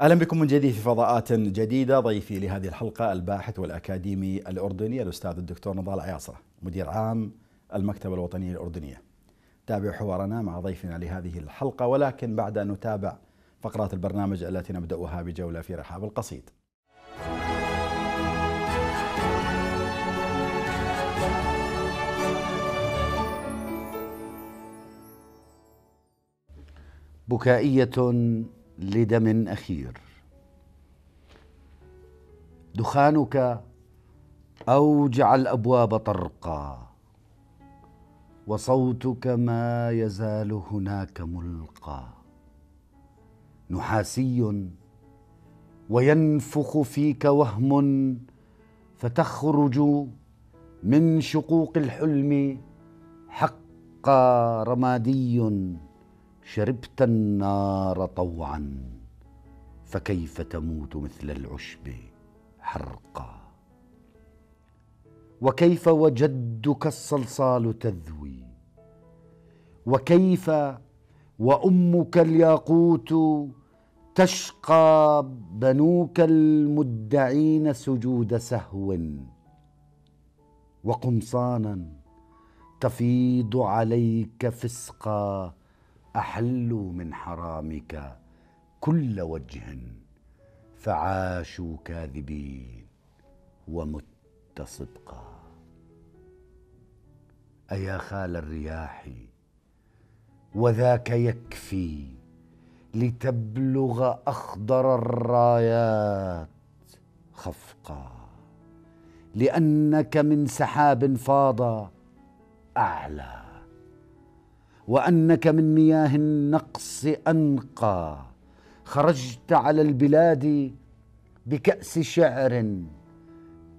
اهلا بكم من جديد في فضاءات جديده ضيفي لهذه الحلقه الباحث والاكاديمي الاردني الاستاذ الدكتور نضال عياصره مدير عام المكتبه الوطنيه الاردنيه. تابعوا حوارنا مع ضيفنا لهذه الحلقه ولكن بعد ان نتابع فقرات البرنامج التي نبداها بجوله في رحاب القصيد. بكائيه لدم اخير دخانك اوجع الابواب طرقا وصوتك ما يزال هناك ملقى نحاسي وينفخ فيك وهم فتخرج من شقوق الحلم حقا رمادي شربت النار طوعا فكيف تموت مثل العشب حرقا وكيف وجدك الصلصال تذوي وكيف وامك الياقوت تشقى بنوك المدعين سجود سهو وقمصانا تفيض عليك فسقا احلوا من حرامك كل وجه فعاشوا كاذبين ومت صدقا ايا خال الرياح وذاك يكفي لتبلغ اخضر الرايات خفقا لانك من سحاب فاض اعلى وانك من مياه النقص انقى خرجت على البلاد بكاس شعر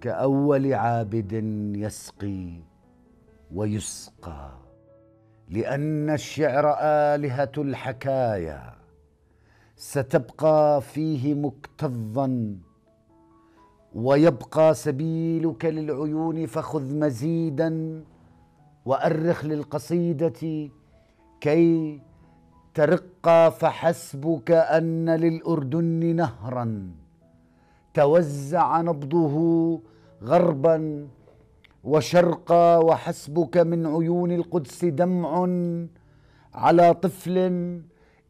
كاول عابد يسقي ويسقى لان الشعر الهه الحكايا ستبقى فيه مكتظا ويبقى سبيلك للعيون فخذ مزيدا وارخ للقصيده كي ترقى فحسبك ان للاردن نهرا توزع نبضه غربا وشرقا وحسبك من عيون القدس دمع على طفل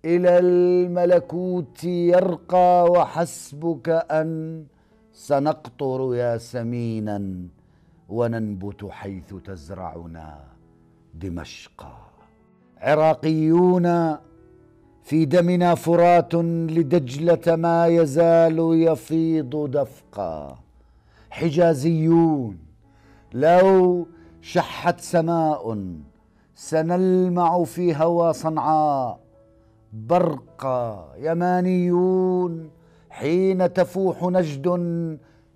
الى الملكوت يرقى وحسبك ان سنقطر سمينا وننبت حيث تزرعنا دمشقا عراقيون في دمنا فرات لدجلة ما يزال يفيض دفقا حجازيون لو شحت سماء سنلمع في هوى صنعاء برقا يمانيون حين تفوح نجد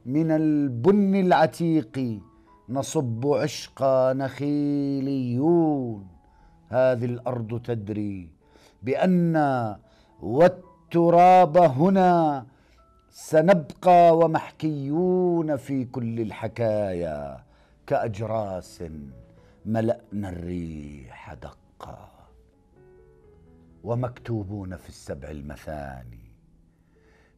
من البن العتيق نصب عشقا نخيليون هذه الارض تدري بان والتراب هنا سنبقى ومحكيون في كل الحكايا كاجراس ملانا الريح دقا ومكتوبون في السبع المثاني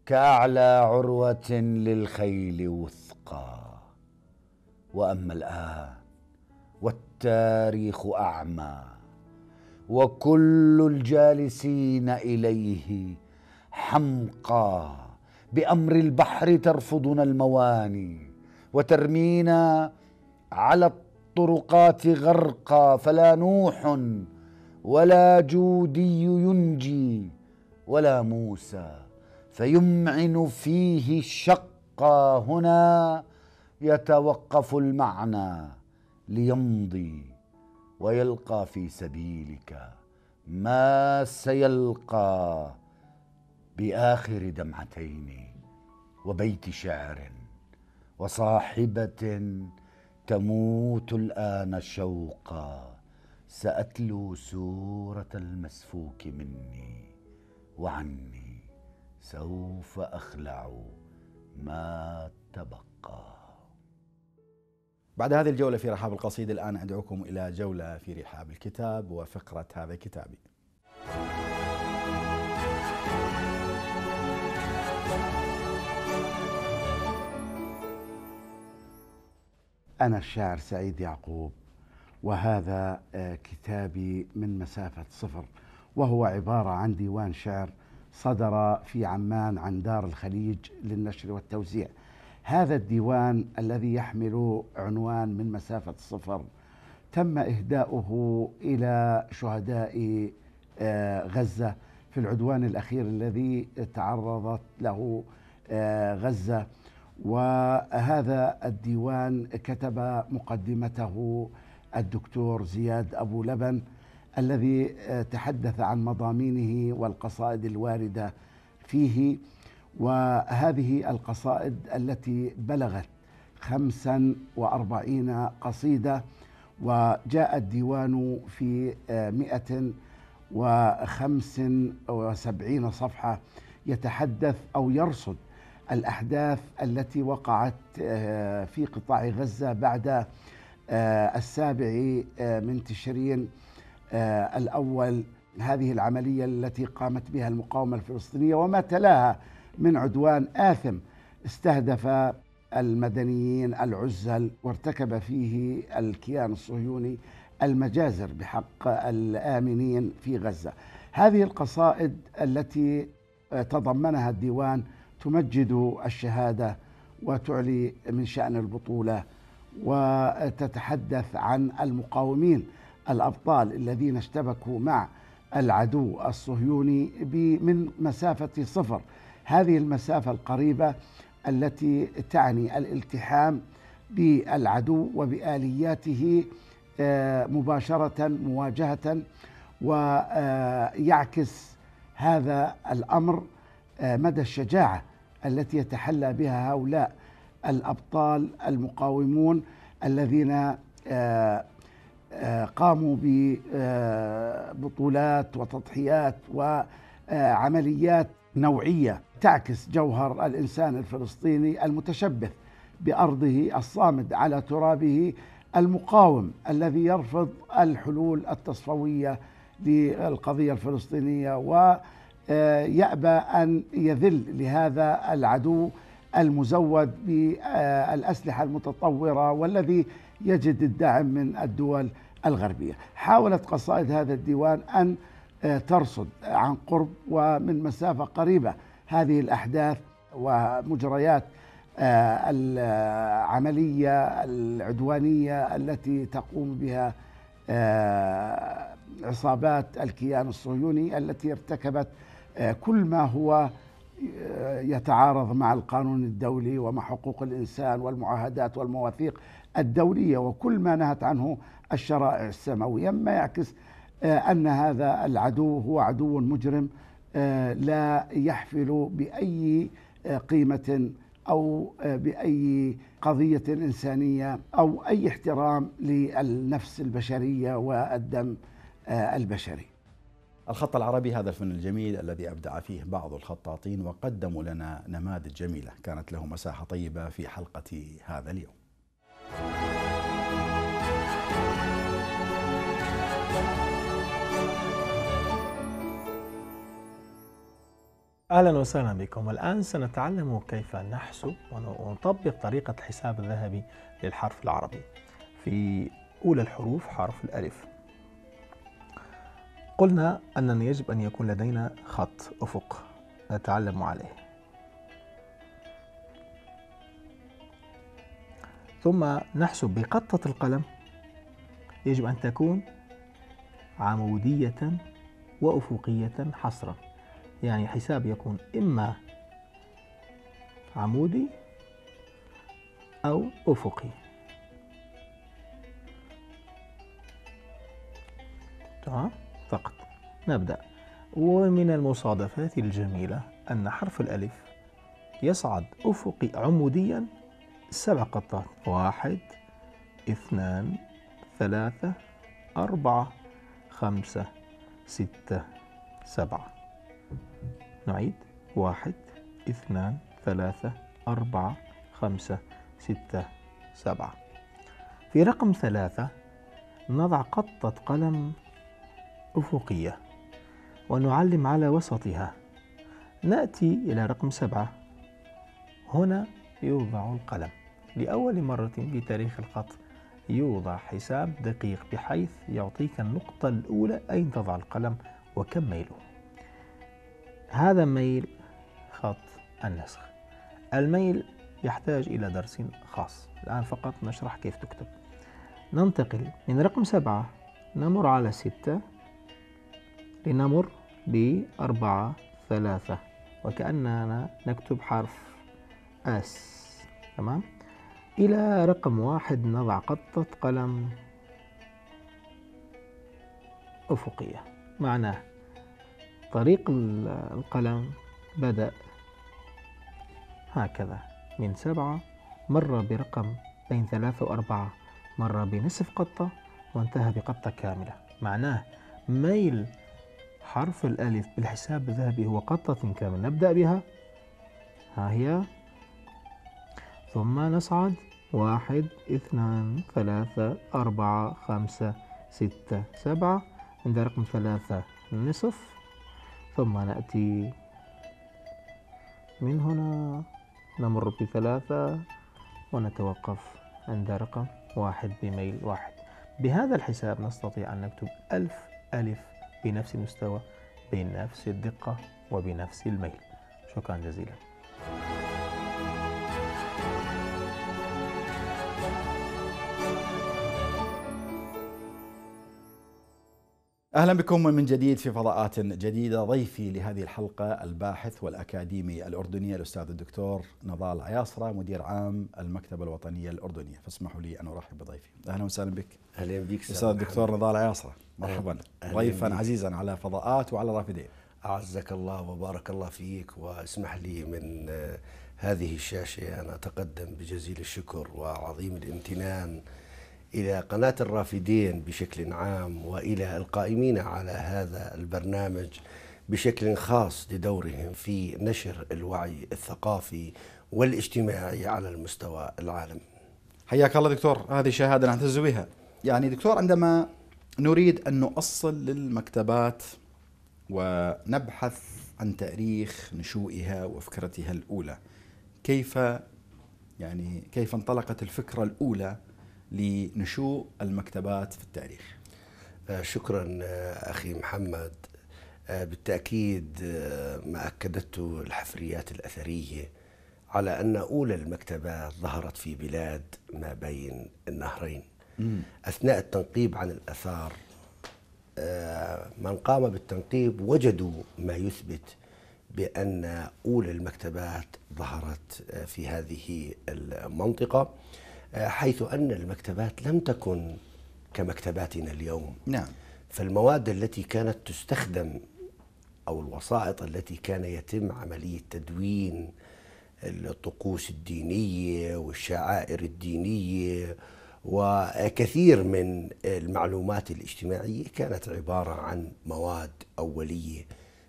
كاعلى عروه للخيل وثقا واما الان والتاريخ اعمى وكل الجالسين اليه حمقى بامر البحر ترفضنا المواني وترمينا على الطرقات غرقا فلا نوح ولا جودي ينجي ولا موسى فيمعن فيه الشقى هنا يتوقف المعنى ليمضي ويلقى في سبيلك ما سيلقى باخر دمعتين وبيت شعر وصاحبه تموت الان شوقا ساتلو سوره المسفوك مني وعني سوف اخلع ما تبقى بعد هذه الجولة في رحاب القصيدة الآن أدعوكم إلى جولة في رحاب الكتاب وفقرة هذا كتابي أنا الشاعر سعيد يعقوب وهذا آه، كتابي من مسافة صفر وهو عبارة عن ديوان شعر صدر في عمان عن دار الخليج للنشر والتوزيع هذا الديوان الذي يحمل عنوان من مسافة الصفر تم إهداؤه إلى شهداء آه، غزة في العدوان الأخير الذي تعرضت له آه، غزة وهذا الديوان كتب مقدمته الدكتور زياد أبو لبن الذي آه، تحدث عن مضامينه والقصائد الوارده فيه وهذه القصائد التي بلغت خمسا وأربعين قصيدة وجاء الديوان في آه، مئة وخمس وسبعين صفحة يتحدث أو يرصد الأحداث التي وقعت آه، في قطاع غزة بعد آه، السابع من تشرين الأول هذه العملية التي قامت بها المقاومة الفلسطينية وما تلاها من عدوان آثم استهدف المدنيين العزل وارتكب فيه الكيان الصهيوني المجازر بحق الآمنين في غزة هذه القصائد التي تضمنها الديوان تمجد الشهادة وتعلي من شأن البطولة وتتحدث عن المقاومين الأبطال الذين اشتبكوا مع العدو الصهيوني من مسافة صفر هذه المسافة القريبة التي تعني الالتحام بالعدو وبآلياته آه، مباشرة مواجهة ويعكس هذا الأمر آه، مدى الشجاعة التي يتحلى بها هؤلاء الأبطال المقاومون الذين آه، قاموا ببطولات وتضحيات وعمليات نوعيه تعكس جوهر الانسان الفلسطيني المتشبث بارضه الصامد على ترابه المقاوم الذي يرفض الحلول التصفويه للقضيه الفلسطينيه ويأبى آه، ان يذل لهذا العدو المزود بالاسلحه المتطوره والذي يجد الدعم من الدول الغربيه. حاولت قصائد هذا الديوان ان آه، ترصد عن قرب ومن مسافه قريبه هذه الأحداث ومجريات آه، العملية العدوانية التي تقوم بها آه، عصابات الكيان الصهيوني التي ارتكبت آه، كل ما هو يتعارض مع القانون الدولي ومع حقوق الانسان والمعاهدات والمواثيق الدوليه وكل ما نهت عنه الشرائع السماويه مما يعكس ان هذا العدو هو عدو مجرم لا يحفل باي آه، قيمه او آه، باي قضيه انسانيه او اي احترام للنفس البشريه والدم آه، البشري. الخط العربي هذا الفن الجميل الذي ابدع فيه بعض الخطاطين وقدموا لنا نماذج جميله كانت له مساحه طيبه في حلقه هذا اليوم. أهلا وسهلا بكم الآن سنتعلم كيف نحسب ونطبق طريقة الحساب الذهبي للحرف العربي في أولى الحروف حرف الألف قلنا أننا يجب أن يكون لدينا خط أفق نتعلم عليه ثم نحسب بقطة القلم يجب أن تكون عمودية وأفقية حصراً يعني حساب يكون إما عمودي أو أفقي تمام فقط نبدأ ومن المصادفات الجميلة أن حرف الألف يصعد أفقي عموديا سبع قطات واحد اثنان ثلاثة أربعة خمسة ستة سبعة نعيد واحد اثنان ثلاثة أربعة خمسة ستة سبعة في رقم ثلاثة نضع قطة قلم أفقية ونعلم على وسطها نأتي إلى رقم سبعة هنا يوضع القلم لأول مرة في تاريخ الخط يوضع حساب دقيق بحيث يعطيك النقطة الأولى أين تضع القلم وكم ميله هذا ميل خط النسخ الميل يحتاج إلى درس خاص الآن فقط نشرح كيف تكتب ننتقل من رقم سبعة نمر على ستة لنمر بأربعة ثلاثة وكأننا نكتب حرف أس تمام إلى رقم واحد نضع قطة قلم أفقية معناه طريق القلم بدأ هكذا من سبعة مر برقم بين ثلاثة وأربعة مر بنصف قطة وانتهى بقطة كاملة معناه ميل حرف الألف بالحساب الذهبي هو قطة كاملة نبدأ بها ها هي ثم نصعد واحد اثنان ثلاثة أربعة خمسة ستة سبعة عند رقم ثلاثة نصف ثم نأتي من هنا نمر بثلاثة ونتوقف عند رقم واحد بميل واحد بهذا الحساب نستطيع أن نكتب ألف ألف بنفس المستوى بنفس الدقة وبنفس الميل شكرا جزيلا اهلا بكم من جديد في فضاءات جديده ضيفي لهذه الحلقه الباحث والاكاديمي الاردني الاستاذ الدكتور نضال عياصره مدير عام المكتبه الوطنيه الاردنيه فاسمحوا لي ان ارحب بضيفي اهلا وسهلا بك اهلا بك استاذ الدكتور نضال عياصره مرحبا ضيفا عزيزا على فضاءات وعلى رافدين اعزك الله وبارك الله فيك واسمح لي من هذه الشاشه ان اتقدم بجزيل الشكر وعظيم الامتنان الى قناه الرافدين بشكل عام والى القائمين على هذا البرنامج بشكل خاص لدورهم في نشر الوعي الثقافي والاجتماعي على المستوى العالم. حياك الله دكتور، هذه شهاده نعتز بها. يعني دكتور عندما نريد ان نؤصل للمكتبات ونبحث عن تاريخ نشوئها وفكرتها الاولى، كيف يعني كيف انطلقت الفكره الاولى لنشوء المكتبات في التاريخ آه، شكرا آه، أخي محمد آه، بالتأكيد ما أكدته الحفريات الأثرية على أن أولى المكتبات ظهرت في بلاد ما بين النهرين أثناء التنقيب عن الأثار من قام بالتنقيب وجدوا ما يثبت بأن أولى المكتبات ظهرت في هذه المنطقة حيث أن المكتبات لم تكن كمكتباتنا اليوم نعم فالمواد التي كانت تستخدم أو الوسائط التي كان يتم عملية تدوين الطقوس الدينية والشعائر الدينية وكثير من المعلومات الاجتماعية كانت عبارة عن مواد أولية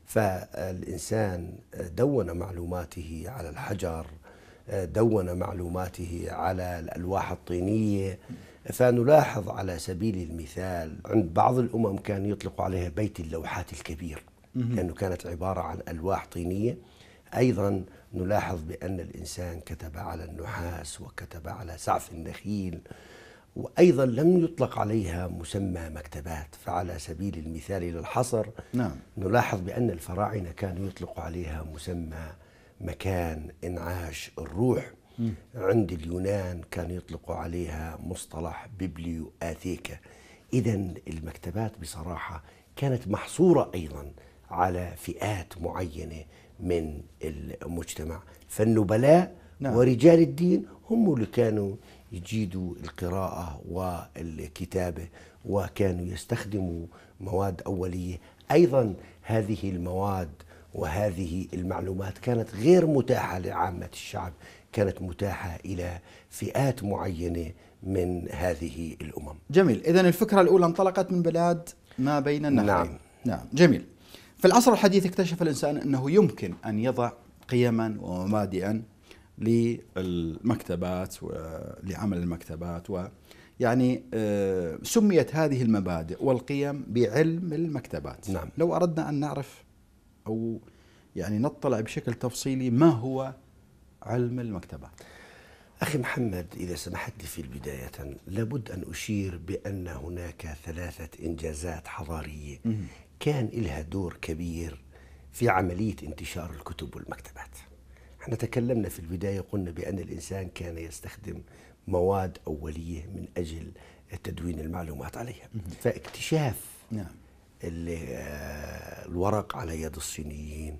فالإنسان دون معلوماته على الحجر دون معلوماته على الألواح الطينية فنلاحظ على سبيل المثال عند بعض الأمم كان يطلق عليها بيت اللوحات الكبير لأنه كانت عبارة عن ألواح طينية أيضا نلاحظ بأن الإنسان كتب على النحاس وكتب على سعف النخيل وأيضا لم يطلق عليها مسمى مكتبات فعلى سبيل المثال للحصر نعم. نلاحظ بأن الفراعنة كانوا يطلق عليها مسمى مكان انعاش الروح عند اليونان كان يطلقوا عليها مصطلح بيبليو آثيكا إذا المكتبات بصراحة كانت محصورة أيضا على فئات معينة من المجتمع فالنبلاء نعم. ورجال الدين هم اللي كانوا يجيدوا القراءة والكتابة وكانوا يستخدموا مواد أولية أيضا هذه المواد وهذه المعلومات كانت غير متاحة لعامة الشعب كانت متاحة إلى فئات معينة من هذه الأمم جميل إذا الفكرة الأولى انطلقت من بلاد ما بين النهرين نعم نعم جميل في العصر الحديث اكتشف الإنسان أنه يمكن أن يضع قيما ومبادئا للمكتبات ولعمل المكتبات ويعني آه، سميت هذه المبادئ والقيم بعلم المكتبات نعم. لو أردنا أن نعرف او يعني نطلع بشكل تفصيلي ما هو علم المكتبه؟ أخي محمد إذا سمحت لي في البداية لابد أن أشير بأن هناك ثلاثة إنجازات حضارية كان لها دور كبير في عملية انتشار الكتب والمكتبات احنا تكلمنا في البداية قلنا بأن الإنسان كان يستخدم مواد أولية من أجل تدوين المعلومات عليها فاكتشاف نعم. اللي آه، الورق على يد الصينيين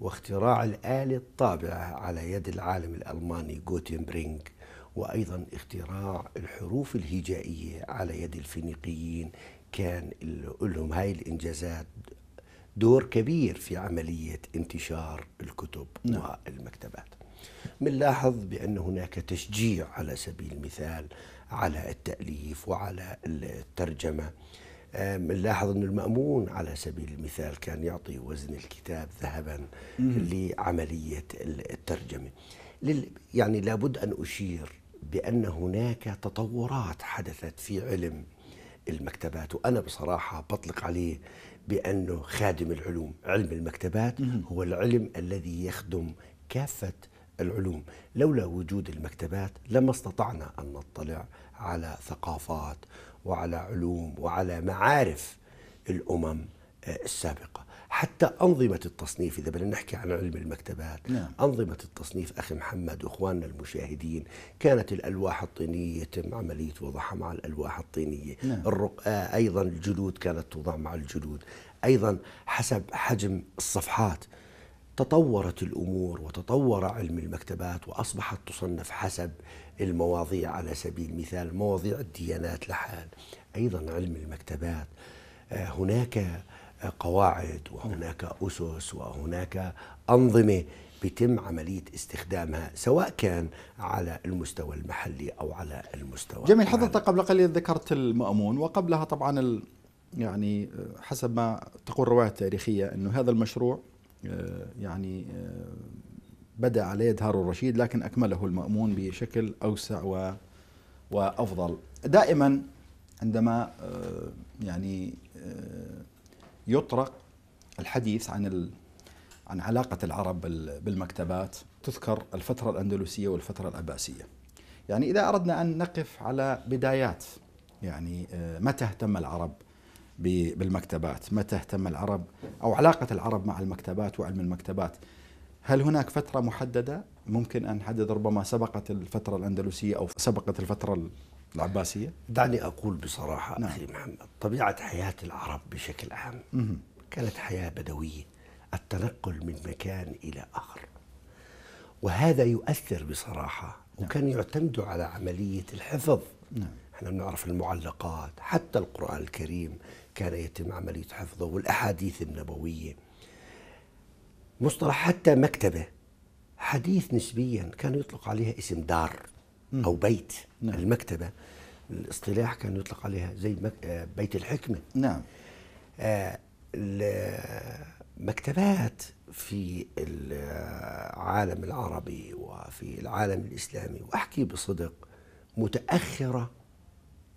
واختراع الآلة الطابعة على يد العالم الألماني جوتنبرينغ وأيضا اختراع الحروف الهجائية على يد الفينيقيين كان لهم هاي الإنجازات دور كبير في عملية انتشار الكتب نعم. والمكتبات بنلاحظ بأن هناك تشجيع على سبيل المثال على التأليف وعلى الترجمة آه، نلاحظ أن المأمون على سبيل المثال كان يعطي وزن الكتاب ذهبا لعملية الترجمة يعني لابد أن أشير بأن هناك تطورات حدثت في علم المكتبات وأنا بصراحة بطلق عليه بأنه خادم العلوم علم المكتبات هو العلم الذي يخدم كافة العلوم لولا وجود المكتبات لما استطعنا أن نطلع على ثقافات وعلى علوم وعلى معارف الأمم آه، السابقة حتى أنظمة التصنيف إذا بدنا نحكي عن علم المكتبات نعم. أنظمة التصنيف أخي محمد وإخواننا المشاهدين كانت الألواح الطينية يتم عملية وضعها مع الألواح الطينية نعم. الرقاة أيضا الجلود كانت توضع مع الجلود أيضا حسب حجم الصفحات تطورت الامور وتطور علم المكتبات واصبحت تصنف حسب المواضيع على سبيل المثال مواضيع الديانات لحال ايضا علم المكتبات آه، هناك قواعد وهناك اسس وهناك انظمه بيتم عملية استخدامها سواء كان على المستوى المحلي أو على المستوى جميل حضرتك قبل قليل ذكرت المأمون وقبلها طبعا يعني آه، حسب ما تقول الرواية التاريخية أنه هذا المشروع آه، يعني آه، بدأ عليه دهار الرشيد لكن أكمله المأمون بشكل أوسع و وأفضل دائما عندما آه، يعني يطرق الحديث عن عن علاقة العرب بالمكتبات تذكر الفترة الأندلسية والفترة العباسية يعني إذا أردنا أن نقف على بدايات يعني متى اهتم العرب بالمكتبات متى اهتم العرب أو علاقة العرب مع المكتبات وعلم المكتبات هل هناك فترة محددة ممكن أن نحدد ربما سبقت الفترة الأندلسية أو سبقت الفترة العباسية؟ دعني أقول بصراحة نعم. أخي محمد طبيعة حياة العرب بشكل عام مه. كانت حياة بدوية التنقل من مكان إلى آخر وهذا يؤثر بصراحة نعم. وكان يعتمد على عملية الحفظ نعم. احنا بنعرف المعلقات حتى القرآن الكريم كان يتم عملية حفظه والأحاديث النبوية مصطلح حتى مكتبة حديث نسبيا كان يطلق عليها اسم دار أو بيت نعم. المكتبة الاصطلاح كان يطلق عليها زي آه، بيت الحكمة نعم آه المكتبات في العالم العربي وفي العالم الإسلامي وأحكي بصدق متأخرة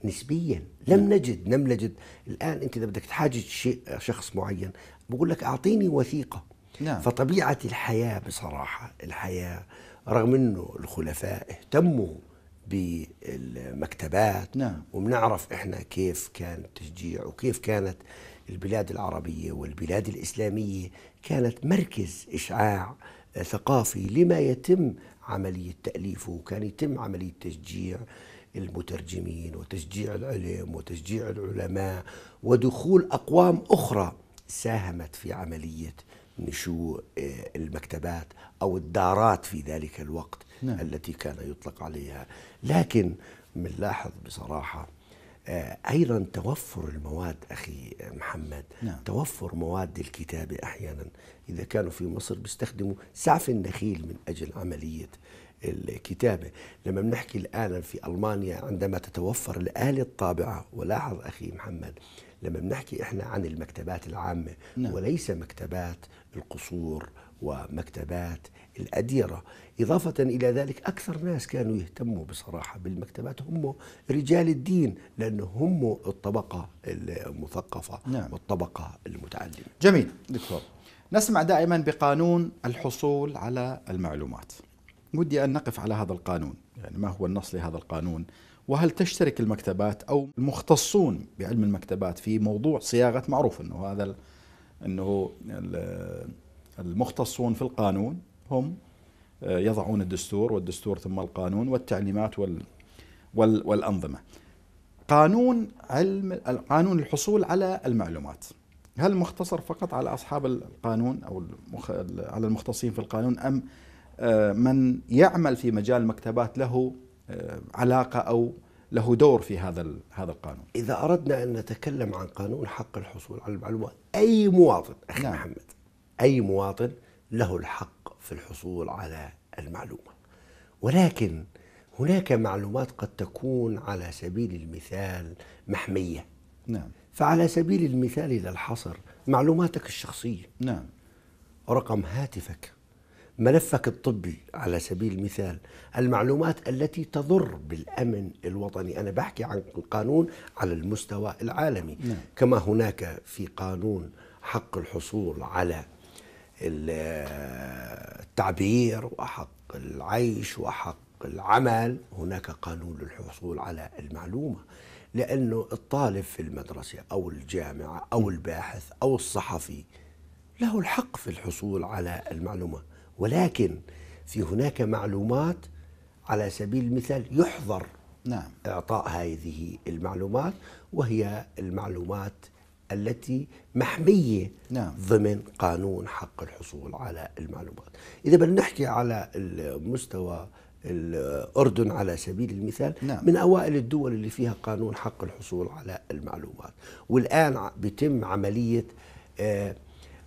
نسبيا لم نجد لم نجد الان انت اذا بدك تحاجج شيء شخص معين بقول لك اعطيني وثيقه نعم. فطبيعه الحياه بصراحه الحياه رغم انه الخلفاء اهتموا بالمكتبات نعم. وبنعرف احنا كيف كان التشجيع وكيف كانت البلاد العربيه والبلاد الاسلاميه كانت مركز اشعاع ثقافي لما يتم عمليه تاليفه وكان يتم عمليه تشجيع المترجمين وتشجيع العلم وتشجيع العلماء ودخول أقوام أخرى ساهمت في عملية نشوء آه، المكتبات أو الدارات في ذلك الوقت نعم. التي كان يطلق عليها لكن بنلاحظ بصراحة آه، أيضا توفر المواد أخي محمد نعم. توفر مواد الكتابة أحيانا إذا كانوا في مصر بيستخدموا سعف النخيل من أجل عملية الكتابة لما بنحكي الآن في ألمانيا عندما تتوفر الآلة الطابعة ولاحظ أخي محمد لما بنحكي إحنا عن المكتبات العامة نعم. وليس مكتبات القصور ومكتبات الأديرة إضافة إلى ذلك أكثر ناس كانوا يهتموا بصراحة بالمكتبات هم رجال الدين لأنه هم الطبقة المثقفة نعم. والطبقة المتعلمة جميل دكتور نسمع دائما بقانون الحصول على المعلومات ودي أن نقف على هذا القانون يعني ما هو النص لهذا القانون وهل تشترك المكتبات أو المختصون بعلم المكتبات في موضوع صياغة معروف أنه هذا أنه المختصون في القانون هم آه، يضعون الدستور والدستور ثم القانون والتعليمات وال وال والأنظمة قانون علم قانون الحصول على المعلومات هل مختصر فقط على أصحاب القانون أو المخ... على المختصين في القانون أم آه، من يعمل في مجال المكتبات له آه، علاقه او له دور في هذا هذا القانون. اذا اردنا ان نتكلم عن قانون حق الحصول على المعلومات، اي مواطن اخي نعم. محمد اي مواطن له الحق في الحصول على المعلومه. ولكن هناك معلومات قد تكون على سبيل المثال محميه. نعم. فعلى سبيل المثال للحصر معلوماتك الشخصيه. نعم. رقم هاتفك. ملفك الطبي على سبيل المثال المعلومات التي تضر بالامن الوطني انا بحكي عن القانون على المستوى العالمي نعم. كما هناك في قانون حق الحصول على التعبير وحق العيش وحق العمل هناك قانون للحصول على المعلومه لانه الطالب في المدرسه او الجامعه او الباحث او الصحفي له الحق في الحصول على المعلومه ولكن في هناك معلومات على سبيل المثال يحظر نعم. إعطاء هذه المعلومات وهي المعلومات التي محمية نعم. ضمن قانون حق الحصول على المعلومات إذا بدنا نحكي على المستوى الأردن على سبيل المثال نعم. من أوائل الدول اللي فيها قانون حق الحصول على المعلومات والآن بتم عملية آه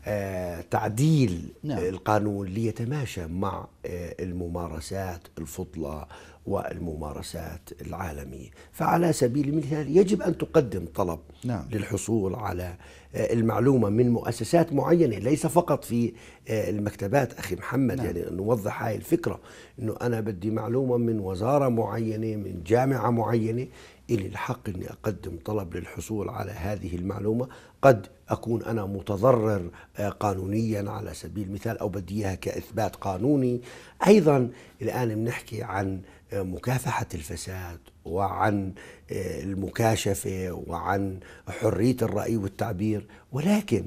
آه، تعديل نعم. القانون ليتماشى مع آه، الممارسات الفضلى والممارسات العالمية فعلى سبيل المثال يجب أن تقدم طلب نعم. للحصول على آه، المعلومة من مؤسسات معينة ليس فقط في المكتبات أخي محمد نعم. يعني نوضح هاي الفكرة أنه أنا بدي معلومة من وزارة معينة من جامعة معينة إلي الحق أني أقدم طلب للحصول على هذه المعلومة قد أكون أنا متضرر آه، قانونيا على سبيل المثال أو بدي إياها كإثبات قانوني أيضا الآن بنحكي عن آه، مكافحة الفساد وعن آه، المكاشفة وعن حرية الرأي والتعبير ولكن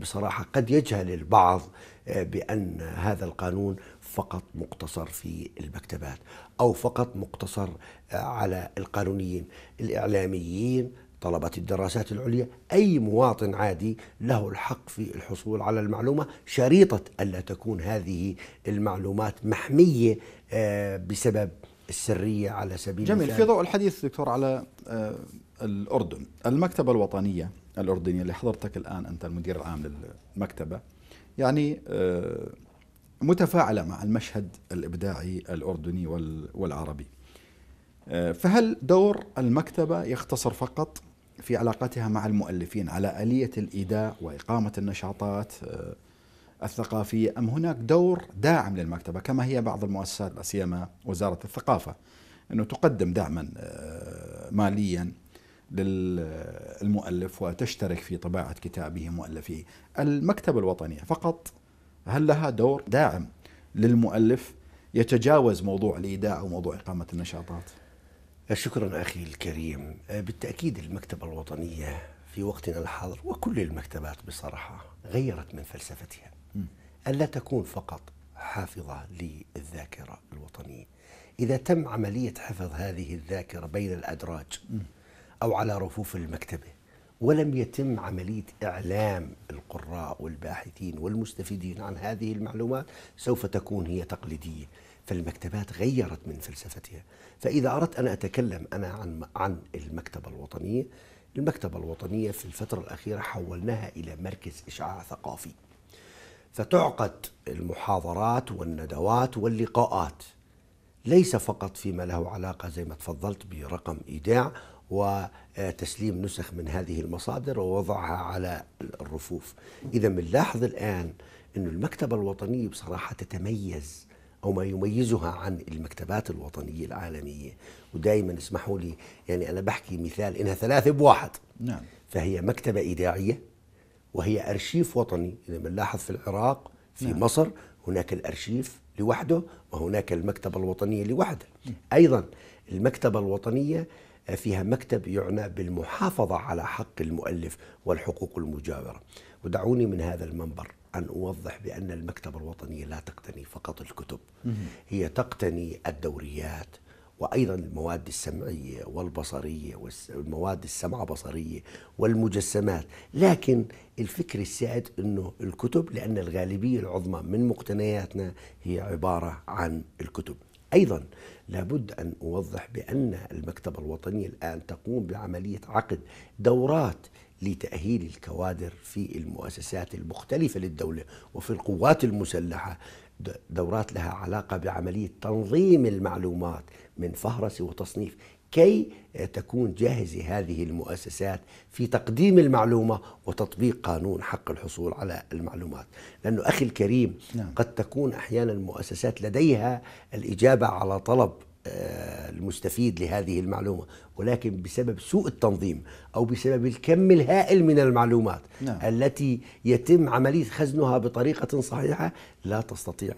بصراحة قد يجهل البعض بأن هذا القانون فقط مقتصر في المكتبات أو فقط مقتصر آه، على القانونيين الإعلاميين طلبة الدراسات العليا أي مواطن عادي له الحق في الحصول على المعلومة شريطة ألا تكون هذه المعلومات محمية آه، بسبب السرية على سبيل جميل في ضوء الحديث دكتور على آه، الأردن المكتبة الوطنية الأردنية اللي حضرتك الآن أنت المدير العام للمكتبة يعني متفاعله مع المشهد الابداعي الاردني والعربي. آه، فهل دور المكتبه يختصر فقط في علاقتها مع المؤلفين على اليه الايداع واقامه النشاطات آه، الثقافيه ام هناك دور داعم للمكتبه كما هي بعض المؤسسات لا سيما وزاره الثقافه انه تقدم دعما آه، ماليا للمؤلف وتشترك في طباعه كتابه مؤلفيه. المكتبه الوطنيه فقط هل لها دور داعم للمؤلف يتجاوز موضوع الإيداع وموضوع إقامة النشاطات شكرا أخي الكريم آه، بالتأكيد المكتبة الوطنية في وقتنا الحاضر وكل المكتبات بصراحة غيرت من فلسفتها ألا تكون فقط حافظة للذاكرة الوطنية إذا تم عملية حفظ هذه الذاكرة بين الأدراج أو على رفوف المكتبة ولم يتم عملية إعلام القراء والباحثين والمستفيدين عن هذه المعلومات سوف تكون هي تقليدية فالمكتبات غيرت من فلسفتها فإذا أردت أن أتكلم أنا عن, عن المكتبة الوطنية المكتبة الوطنية في الفترة الأخيرة حولناها إلى مركز إشعاع ثقافي فتعقد المحاضرات والندوات واللقاءات ليس فقط فيما له علاقة زي ما تفضلت برقم إيداع و تسليم نسخ من هذه المصادر ووضعها على الرفوف إذا بنلاحظ الآن أن المكتبة الوطنية بصراحة تتميز أو ما يميزها عن المكتبات الوطنية العالمية ودائما اسمحوا لي يعني أنا بحكي مثال إنها ثلاثة بواحد نعم. فهي مكتبة إيداعية وهي أرشيف وطني إذا بنلاحظ في العراق في نعم. مصر هناك الأرشيف لوحده وهناك المكتبة الوطنية لوحده أيضا المكتبة الوطنية فيها مكتب يعنى بالمحافظة على حق المؤلف والحقوق المجاورة ودعوني من هذا المنبر أن أوضح بأن المكتبة الوطنية لا تقتني فقط الكتب هي تقتني الدوريات وأيضا المواد السمعية والبصرية والمواد السمع بصرية والمجسمات لكن الفكر السائد أنه الكتب لأن الغالبية العظمى من مقتنياتنا هي عبارة عن الكتب أيضا لابد أن أوضح بأن المكتبة الوطنية الآن تقوم بعملية عقد دورات لتأهيل الكوادر في المؤسسات المختلفة للدولة وفي القوات المسلحة دورات لها علاقة بعملية تنظيم المعلومات من فهرس وتصنيف لكي تكون جاهزة هذه المؤسسات في تقديم المعلومة وتطبيق قانون حق الحصول على المعلومات لأنه أخي الكريم نعم. قد تكون أحيانا المؤسسات لديها الإجابة على طلب آه، المستفيد لهذه المعلومة ولكن بسبب سوء التنظيم أو بسبب الكم الهائل من المعلومات نعم. التي يتم عملية خزنها بطريقة صحيحة لا تستطيع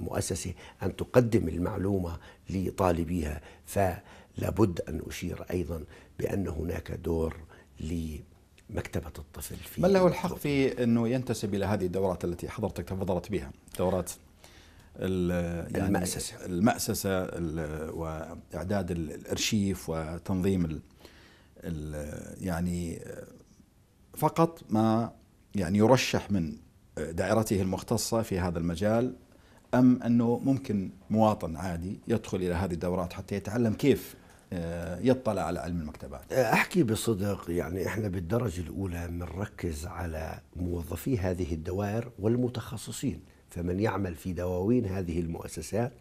المؤسسة أن تقدم المعلومة لطالبيها ف لابد أن أشير أيضا بأن هناك دور لمكتبة الطفل في من له الحق في أنه ينتسب إلى هذه الدورات التي حضرتك تفضلت بها دورات يعني المأسسة المأسسة وإعداد الأرشيف وتنظيم الـ ال يعني فقط ما يعني يرشح من دائرته المختصة في هذا المجال أم أنه ممكن مواطن عادي يدخل إلى هذه الدورات حتى يتعلم كيف آه، يطلع على علم المكتبات آه، احكي بصدق يعني احنا بالدرجه الاولى بنركز على موظفي هذه الدوائر والمتخصصين فمن يعمل في دواوين هذه المؤسسات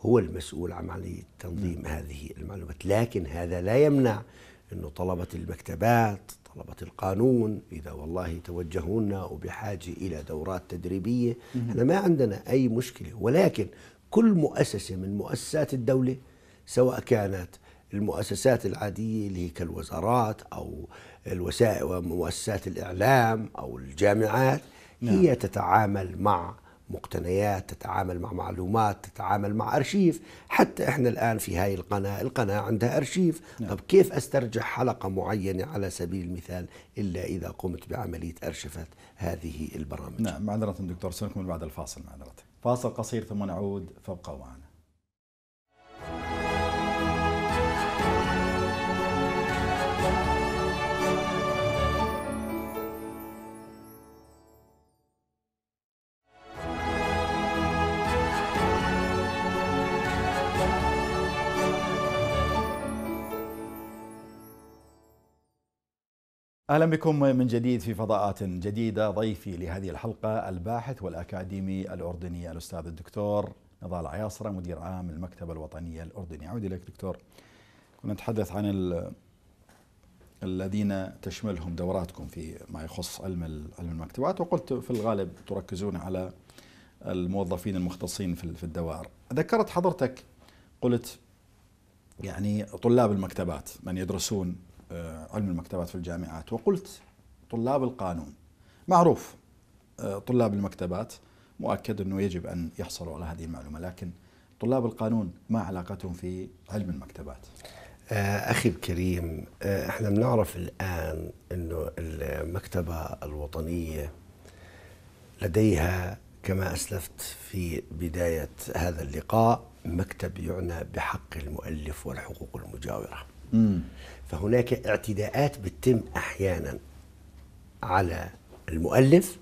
هو المسؤول عن عمليه تنظيم م. نعم. هذه المعلومات لكن هذا لا يمنع انه طلبه المكتبات طلبة القانون إذا والله توجهونا وبحاجة إلى دورات تدريبية احنا ما عندنا أي مشكلة ولكن كل مؤسسة من مؤسسات الدولة سواء كانت المؤسسات العادية اللي هي كالوزارات أو الوسائل ومؤسسات الإعلام أو الجامعات نعم. هي تتعامل مع مقتنيات تتعامل مع معلومات تتعامل مع أرشيف حتى إحنا الآن في هاي القناة القناة عندها أرشيف نعم. طب كيف أسترجع حلقة معينة على سبيل المثال إلا إذا قمت بعملية أرشفة هذه البرامج نعم معذرة دكتور سنكمل بعد الفاصل معذرة فاصل قصير ثم نعود فابقوا معنا اهلا بكم من جديد في فضاءات جديده ضيفي لهذه الحلقه الباحث والاكاديمي الاردني الاستاذ الدكتور نضال عياصره مدير عام المكتبه الوطنيه الاردنيه اعود اليك دكتور كنا نتحدث عن ال... الذين تشملهم دوراتكم في ما يخص علم علم المكتبات وقلت في الغالب تركزون على الموظفين المختصين في الدوائر ذكرت حضرتك قلت يعني طلاب المكتبات من يدرسون آه، علم المكتبات في الجامعات وقلت طلاب القانون معروف آه، طلاب المكتبات مؤكد أنه يجب أن يحصلوا على هذه المعلومة لكن طلاب القانون ما علاقتهم في علم المكتبات آه، أخي الكريم احنا بنعرف الآن أنه المكتبة الوطنية لديها كما أسلفت في بداية هذا اللقاء مكتب يعنى بحق المؤلف والحقوق المجاورة مم. فهناك اعتداءات بتتم احيانا على المؤلف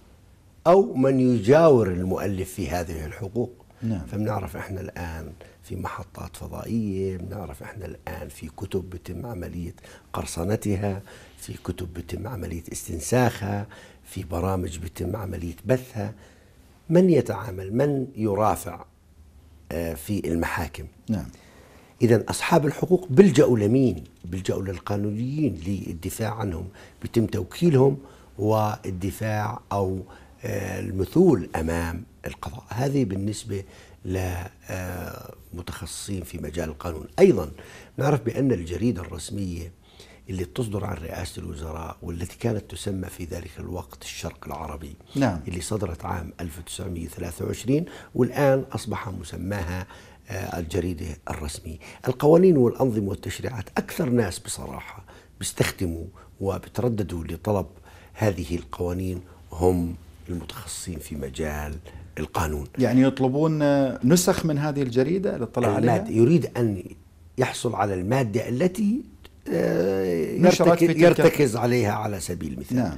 او من يجاور المؤلف في هذه الحقوق نعم. فبنعرف احنا الان في محطات فضائيه بنعرف احنا الان في كتب بتم عمليه قرصنتها في كتب بتم عمليه استنساخها في برامج بتم عمليه بثها من يتعامل من يرافع آه، في المحاكم نعم إذا أصحاب الحقوق بلجأوا لمين؟ بلجأوا للقانونيين للدفاع عنهم بيتم توكيلهم والدفاع أو آه، المثول أمام القضاء هذه بالنسبة لمتخصصين آه، في مجال القانون أيضا نعرف بأن الجريدة الرسمية اللي تصدر عن رئاسة الوزراء والتي كانت تسمى في ذلك الوقت الشرق العربي نعم. اللي صدرت عام 1923 والآن أصبح مسماها آه، الجريدة الرسمية القوانين والأنظمة والتشريعات أكثر ناس بصراحة بيستخدموا وبترددوا لطلب هذه القوانين هم المتخصصين في مجال القانون يعني يطلبون نسخ من هذه الجريدة للطلع عليها؟ يريد أن يحصل على المادة التي آه، يرتكز عليها على سبيل المثال نعم.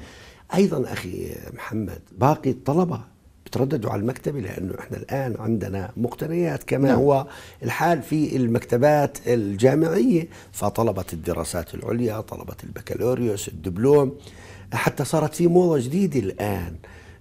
أيضا أخي محمد باقي الطلبة ترددوا على المكتبة لأنه إحنا الآن عندنا مقتنيات كما نعم. هو الحال في المكتبات الجامعية فطلبة الدراسات العليا طلبة البكالوريوس الدبلوم حتى صارت في موضة جديدة الآن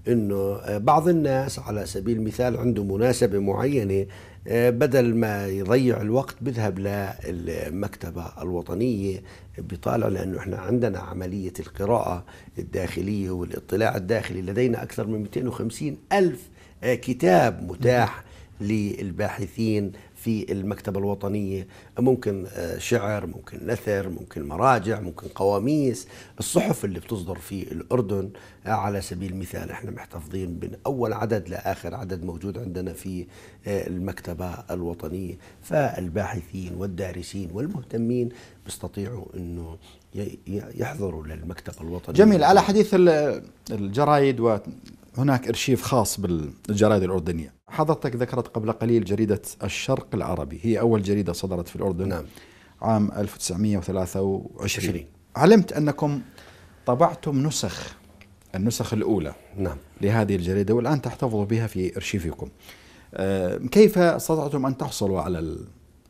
انه بعض الناس على سبيل المثال عنده مناسبه معينه آه، بدل ما يضيع الوقت بذهب للمكتبة الوطنية بيطالع لأنه إحنا عندنا عملية القراءة الداخلية والاطلاع الداخلي لدينا أكثر من 250 ألف آه، كتاب متاح للباحثين في المكتبة الوطنية ممكن آه، شعر ممكن نثر ممكن مراجع ممكن قواميس الصحف اللي بتصدر في الأردن آه، على سبيل المثال احنا محتفظين من أول عدد لآخر عدد موجود عندنا في آه، المكتبة الوطنية فالباحثين والدارسين والمهتمين بيستطيعوا أنه يحضروا للمكتبة الوطنية جميل على حديث الجرايد و هناك ارشيف خاص بالجرائد الاردنيه حضرتك ذكرت قبل قليل جريده الشرق العربي هي اول جريده صدرت في الاردن نعم. عام 1923 علمت انكم طبعتم نسخ النسخ الاولى نعم لهذه الجريده والان تحتفظوا بها في ارشيفكم أه كيف استطعتم ان تحصلوا على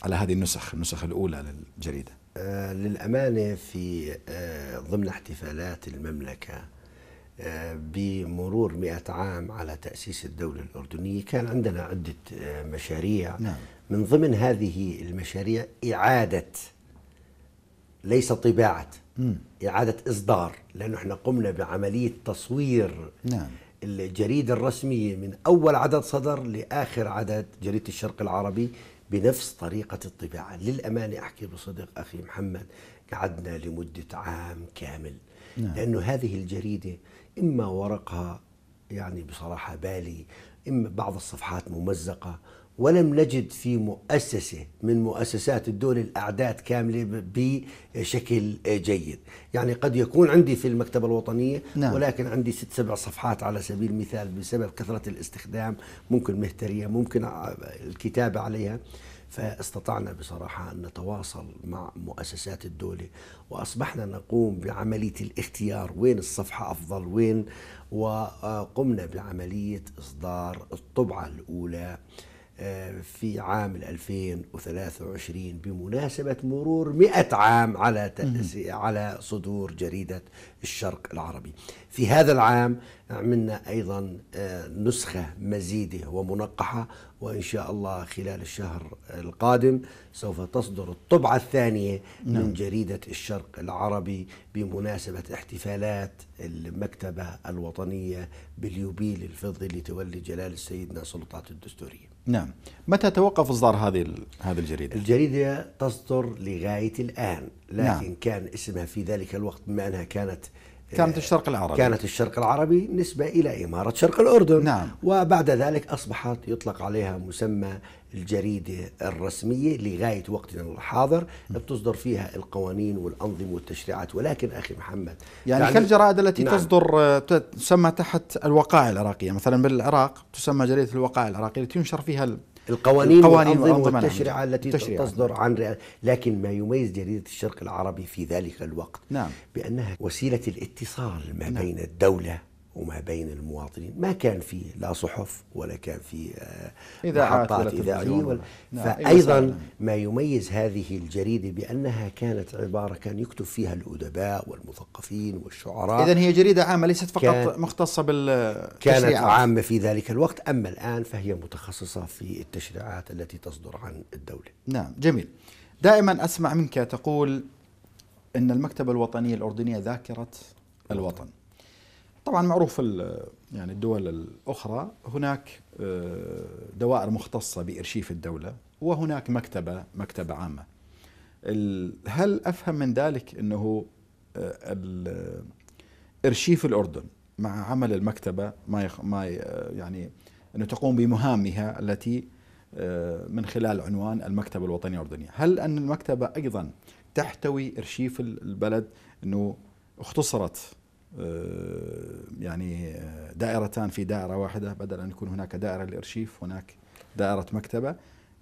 على هذه النسخ النسخ الاولى للجريده آه، للامانه في آه، ضمن احتفالات المملكه بمرور مئة عام على تأسيس الدولة الأردنية كان عندنا عدة آه، مشاريع نعم. من ضمن هذه المشاريع إعادة ليس طباعة مم. إعادة إصدار لأنه احنا قمنا بعملية تصوير نعم. الجريدة الرسمية من أول عدد صدر لآخر عدد جريدة الشرق العربي بنفس طريقة الطباعة للأمانة أحكي بصدق أخي محمد قعدنا لمدة عام كامل نعم. لأنه هذه الجريدة إما ورقها يعني بصراحة بالي إما بعض الصفحات ممزقة ولم نجد في مؤسسة من مؤسسات الدولة الأعداد كاملة بشكل جيد يعني قد يكون عندي في المكتبة الوطنية نعم. ولكن عندي ست سبع صفحات على سبيل المثال بسبب كثرة الاستخدام ممكن مهترية ممكن الكتابة عليها فاستطعنا بصراحة أن نتواصل مع مؤسسات الدولة وأصبحنا نقوم بعملية الاختيار وين الصفحة أفضل وين وقمنا بعملية إصدار الطبعة الأولى في عام 2023 بمناسبة مرور 100 عام على على صدور جريدة الشرق العربي. في هذا العام عملنا أيضا آه، نسخة مزيدة ومنقحة وإن شاء الله خلال الشهر القادم سوف تصدر الطبعة الثانية نعم. من جريدة الشرق العربي بمناسبة احتفالات المكتبة الوطنية باليوبيل الفضي لتولي جلال سيدنا سلطات الدستورية نعم متى توقف اصدار هذه هذه الجريده؟ الجريده تصدر لغايه الان لكن نعم. كان اسمها في ذلك الوقت بما انها كانت كانت آه، الشرق العربي كانت الشرق العربي نسبة إلى إمارة شرق الأردن نعم. وبعد ذلك أصبحت يطلق عليها مسمى الجريدة الرسمية لغاية وقتنا الحاضر بتصدر فيها القوانين والأنظمة والتشريعات ولكن أخي محمد يعني, يعني كالجرائد التي نعم. تصدر آه، تسمى تحت الوقائع العراقية مثلا بالعراق تسمى جريدة الوقائع العراقية التي ينشر فيها القوانين, القوانين والأنظمة والتشريعات التي التشريع. تصدر عن لكن ما يميز جريدة الشرق العربي في ذلك الوقت نعم. بأنها وسيلة الاتصال ما نعم. بين الدولة وما بين المواطنين ما كان فيه لا صحف ولا كان فيه آه، محطات إذاعية ولا نعم، فأيضا ما يميز هذه الجريدة بأنها كانت عبارة كان يكتب فيها الأدباء والمثقفين والشعراء إذا هي جريدة عامة ليست فقط مختصة بالتشريعات كانت عامة في ذلك الوقت أما الآن فهي متخصصة في التشريعات التي تصدر عن الدولة نعم جميل دائما أسمع منك تقول أن المكتبة الوطنية الأردنية ذاكرة الوطن طبعا معروف يعني الدول الاخرى هناك آه، دوائر مختصه بارشيف الدوله وهناك مكتبه مكتبه عامه. هل افهم من ذلك انه آه، ارشيف الاردن مع عمل المكتبه ما ما يعني انه تقوم بمهامها التي آه، من خلال عنوان المكتبه الوطنيه الاردنيه، هل ان المكتبه ايضا تحتوي ارشيف البلد انه اختصرت آه، يعني آه، دائرتان في دائرة واحدة بدل أن يكون هناك دائرة للإرشيف هناك دائرة مكتبة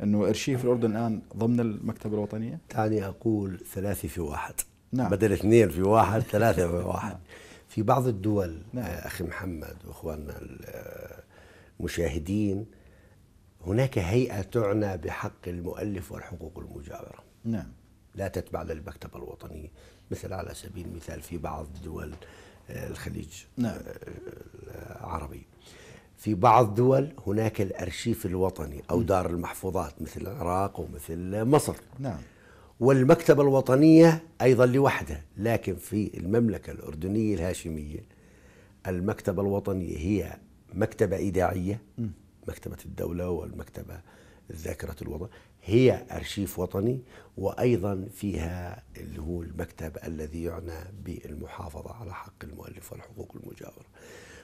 أنه إرشيف الأردن الآن ضمن المكتبة الوطنية دعني أقول ثلاثة في واحد نعم. بدل اثنين في واحد ثلاثة في واحد نعم. في بعض الدول نعم. آه، أخي محمد وأخواننا المشاهدين هناك هيئة تعنى بحق المؤلف والحقوق المجاورة نعم لا تتبع للمكتبة الوطنية مثل على سبيل المثال في بعض دول آه، الخليج نعم. آه، العربي في بعض دول هناك الأرشيف الوطني أو دار المحفوظات مثل العراق ومثل مصر نعم والمكتبة الوطنية أيضا لوحدها لكن في المملكة الأردنية الهاشمية المكتبة الوطنية هي مكتبة إيداعية مكتبة الدولة والمكتبة ذاكرة الوطن هي أرشيف وطني وأيضا فيها اللي هو المكتب الذي يعنى بالمحافظة على حق المؤلف والحقوق المجاورة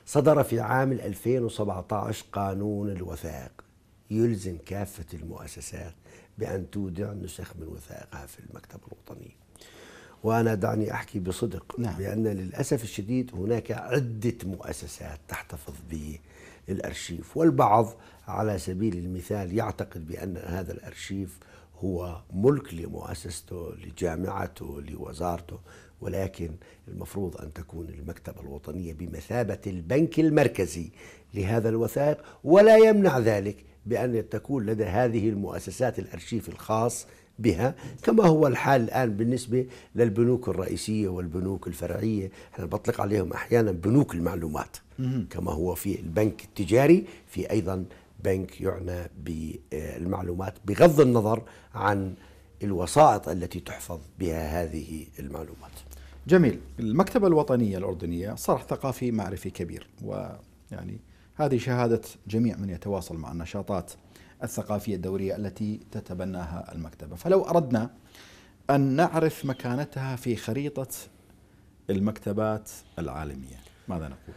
صدر في عام 2017 قانون الوثائق يلزم كافة المؤسسات بأن تودع نسخ من وثائقها في المكتب الوطني وأنا دعني أحكي بصدق نعم. بأن للأسف الشديد هناك عدة مؤسسات تحتفظ بالأرشيف والبعض على سبيل المثال يعتقد بأن هذا الأرشيف هو ملك لمؤسسته لجامعته لوزارته ولكن المفروض أن تكون المكتبة الوطنية بمثابة البنك المركزي لهذا الوثائق ولا يمنع ذلك بأن تكون لدى هذه المؤسسات الأرشيف الخاص بها كما هو الحال الآن بالنسبة للبنوك الرئيسية والبنوك الفرعية احنا بطلق عليهم أحيانا بنوك المعلومات كما هو في البنك التجاري في أيضا بنك يعنى بالمعلومات بغض النظر عن الوسائط التي تحفظ بها هذه المعلومات جميل المكتبة الوطنية الأردنية صرح ثقافي معرفي كبير ويعني هذه شهادة جميع من يتواصل مع النشاطات الثقافية الدورية التي تتبناها المكتبة فلو أردنا أن نعرف مكانتها في خريطة المكتبات العالمية ماذا نقول؟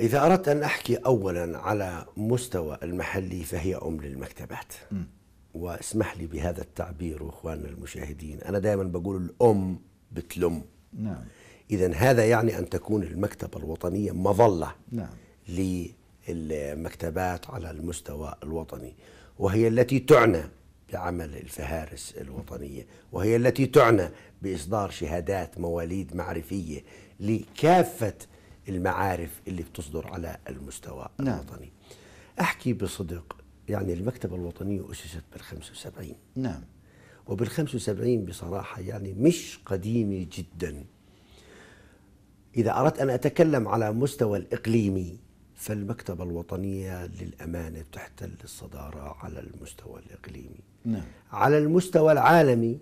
إذا أردت أن أحكي أولا على مستوى المحلي فهي أم للمكتبات م. واسمح لي بهذا التعبير واخواننا المشاهدين انا دائما بقول الام بتلم نعم اذا هذا يعني ان تكون المكتبه الوطنيه مظله نعم للمكتبات على المستوى الوطني وهي التي تعنى بعمل الفهارس الوطنيه وهي التي تعنى باصدار شهادات مواليد معرفيه لكافه المعارف اللي بتصدر على المستوى نعم. الوطني أحكي بصدق يعني المكتبة الوطنية أسست بال75 نعم وبال75 بصراحة يعني مش قديمة جدا إذا أردت أن أتكلم على مستوى الإقليمي فالمكتبة الوطنية للأمانة تحتل الصدارة على المستوى الإقليمي نعم. على المستوى العالمي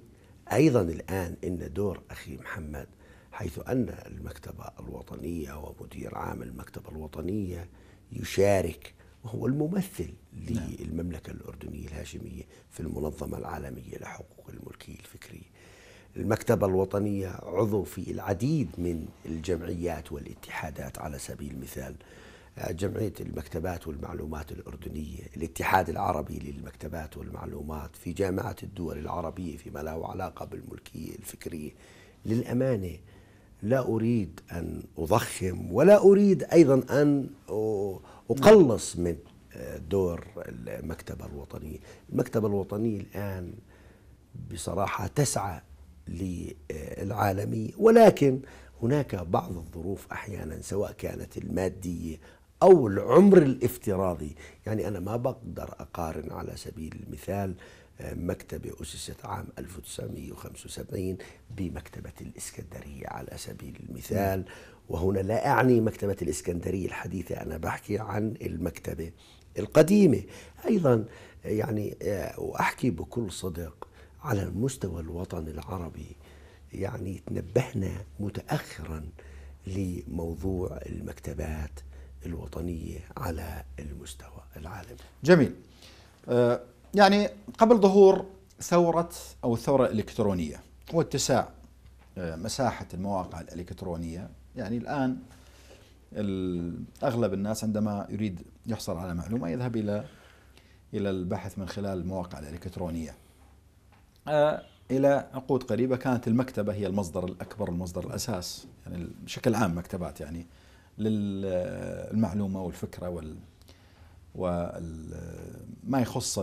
أيضا الآن إن دور أخي محمد حيث أن المكتبة الوطنية ومدير عام المكتبة الوطنية يشارك وهو الممثل نعم. للمملكة الأردنية الهاشمية في المنظمة العالمية لحقوق الملكية الفكرية المكتبة الوطنية عضو في العديد من الجمعيات والاتحادات على سبيل المثال جمعية المكتبات والمعلومات الأردنية الاتحاد العربي للمكتبات والمعلومات في جامعة الدول العربية فيما له علاقة بالملكية الفكرية للأمانة لا أريد أن أضخم ولا أريد أيضا أن أقلص من دور المكتبة الوطنية المكتبة الوطنية الآن بصراحة تسعى للعالمية ولكن هناك بعض الظروف أحيانا سواء كانت المادية أو العمر الافتراضي يعني أنا ما بقدر أقارن على سبيل المثال مكتبة أسست عام 1975 بمكتبة الإسكندرية على سبيل المثال وهنا لا أعني مكتبة الإسكندرية الحديثة أنا بحكي عن المكتبة القديمة أيضا يعني وأحكي بكل صدق على المستوى الوطني العربي يعني تنبهنا متأخرا لموضوع المكتبات الوطنية على المستوى العالمي جميل أه يعني قبل ظهور ثورة أو الثورة الإلكترونية واتساع آه، مساحة المواقع الإلكترونية يعني الآن أغلب الناس عندما يريد يحصل على معلومة يذهب إلى إلى البحث من خلال المواقع الإلكترونية آه، إلى عقود قريبة كانت المكتبة هي المصدر الأكبر المصدر الأساس يعني بشكل عام مكتبات يعني للمعلومة آه، والفكرة وما يخص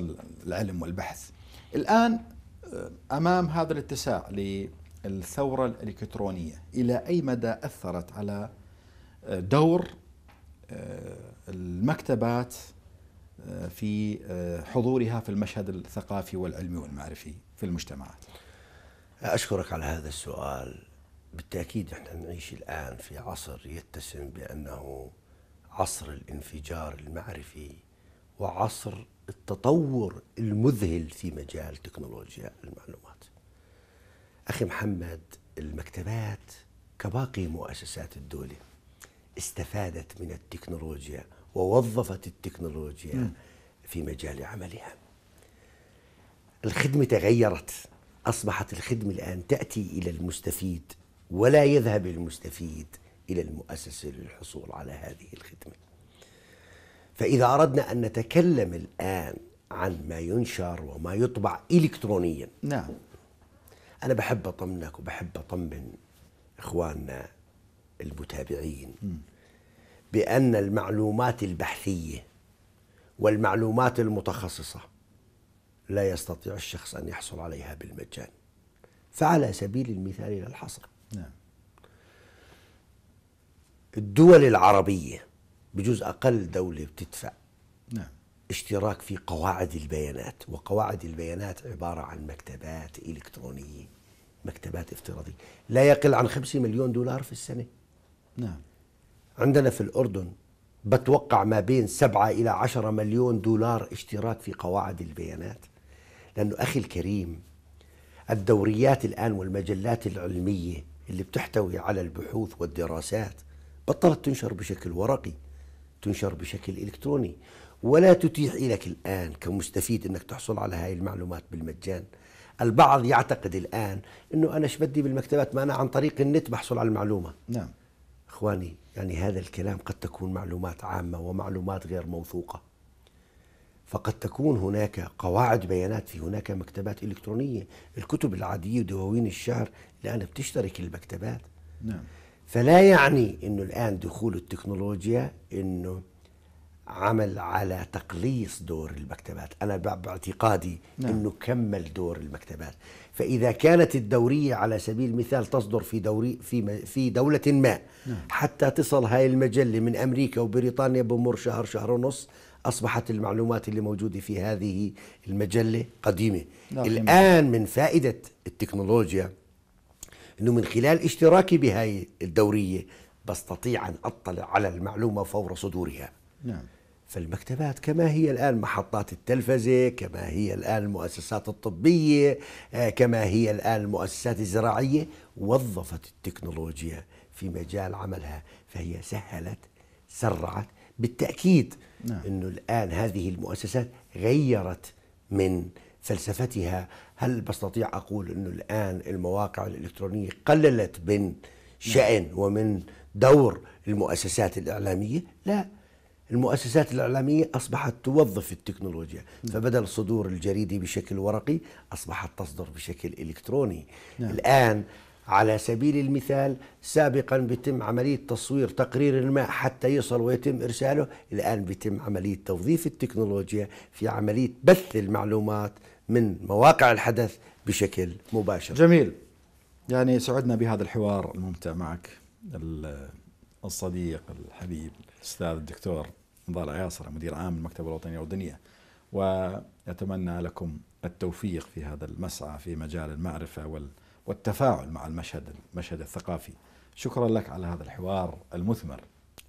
العلم والبحث الآن آه، أمام هذا الاتساع للثورة الإلكترونية إلى أي مدى أثرت على آه، دور آه، المكتبات في حضورها في المشهد الثقافي والعلمي والمعرفي في المجتمعات أشكرك على هذا السؤال بالتأكيد نحن نعيش الآن في عصر يتسم بأنه عصر الانفجار المعرفي وعصر التطور المذهل في مجال تكنولوجيا المعلومات أخي محمد المكتبات كباقي مؤسسات الدولة استفادت من التكنولوجيا ووظفت التكنولوجيا م. في مجال عملها الخدمة تغيرت أصبحت الخدمة الآن تأتي إلى المستفيد ولا يذهب المستفيد إلى المؤسسة للحصول على هذه الخدمة فإذا أردنا أن نتكلم الآن عن ما ينشر وما يطبع إلكترونيا نعم أنا بحب أطمنك وبحب أطمن إخواننا المتابعين بأن المعلومات البحثية والمعلومات المتخصصة لا يستطيع الشخص أن يحصل عليها بالمجان فعلى سبيل المثال إلى الحصر نعم الدول العربية بجوز أقل دولة بتدفع نعم اشتراك في قواعد البيانات وقواعد البيانات عبارة عن مكتبات إلكترونية مكتبات افتراضية لا يقل عن خمسة مليون دولار في السنة نعم عندنا في الأردن بتوقع ما بين سبعة إلى عشرة مليون دولار اشتراك في قواعد البيانات لأنه أخي الكريم الدوريات الآن والمجلات العلمية اللي بتحتوي على البحوث والدراسات بطلت تنشر بشكل ورقي تنشر بشكل إلكتروني ولا تتيح لك الآن كمستفيد أنك تحصل على هاي المعلومات بالمجان البعض يعتقد الآن أنه أنا شبدي بالمكتبات ما أنا عن طريق النت بحصل على المعلومة نعم إخواني يعني هذا الكلام قد تكون معلومات عامة ومعلومات غير موثوقة فقد تكون هناك قواعد بيانات في هناك مكتبات إلكترونية الكتب العادية ودواوين الشهر الآن بتشترك المكتبات نعم فلا يعني انه الان دخول التكنولوجيا انه عمل على تقليص دور المكتبات انا باعتقادي نعم. انه كمل دور المكتبات فاذا كانت الدوريه على سبيل المثال تصدر في دوري في في دوله ما نعم. حتى تصل هاي المجله من امريكا وبريطانيا بمر شهر شهر ونص اصبحت المعلومات اللي موجوده في هذه المجله قديمه نعم. الان من فائده التكنولوجيا أنه من خلال اشتراكي بهاي الدورية بستطيع أن أطلع على المعلومة فور صدورها نعم فالمكتبات كما هي الآن محطات التلفزة كما هي الآن المؤسسات الطبية آه، كما هي الآن المؤسسات الزراعية وظفت التكنولوجيا في مجال عملها فهي سهلت سرعت بالتأكيد نعم. أنه الآن هذه المؤسسات غيرت من فلسفتها هل بستطيع أقول أنه الآن المواقع الإلكترونية قللت من شأن ومن دور المؤسسات الإعلامية؟ لا المؤسسات الإعلامية أصبحت توظف التكنولوجيا نعم. فبدل صدور الجريدة بشكل ورقي أصبحت تصدر بشكل إلكتروني نعم. الآن على سبيل المثال سابقا بتم عملية تصوير تقرير الماء حتى يصل ويتم إرساله الآن بتم عملية توظيف التكنولوجيا في عملية بث المعلومات من مواقع الحدث بشكل مباشر جميل يعني سعدنا بهذا الحوار الممتع معك الصديق الحبيب الاستاذ الدكتور نضال عياصر مدير عام المكتبة الوطنية الأردنية وأتمنى لكم التوفيق في هذا المسعى في مجال المعرفة والتفاعل مع المشهد المشهد الثقافي شكرا لك على هذا الحوار المثمر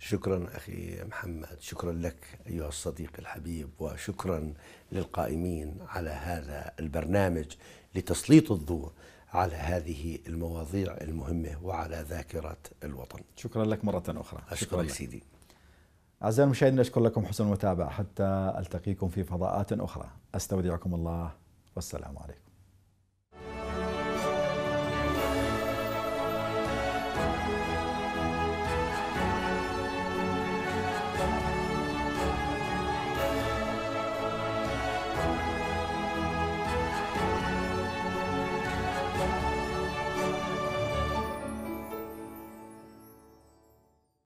شكرا اخي محمد شكرا لك ايها الصديق الحبيب وشكرا للقائمين على هذا البرنامج لتسليط الضوء على هذه المواضيع المهمه وعلى ذاكره الوطن شكرا لك مره اخرى شكرا, لك سيدي اعزائي المشاهدين اشكر لكم حسن المتابعه حتى التقيكم في فضاءات اخرى استودعكم الله والسلام عليكم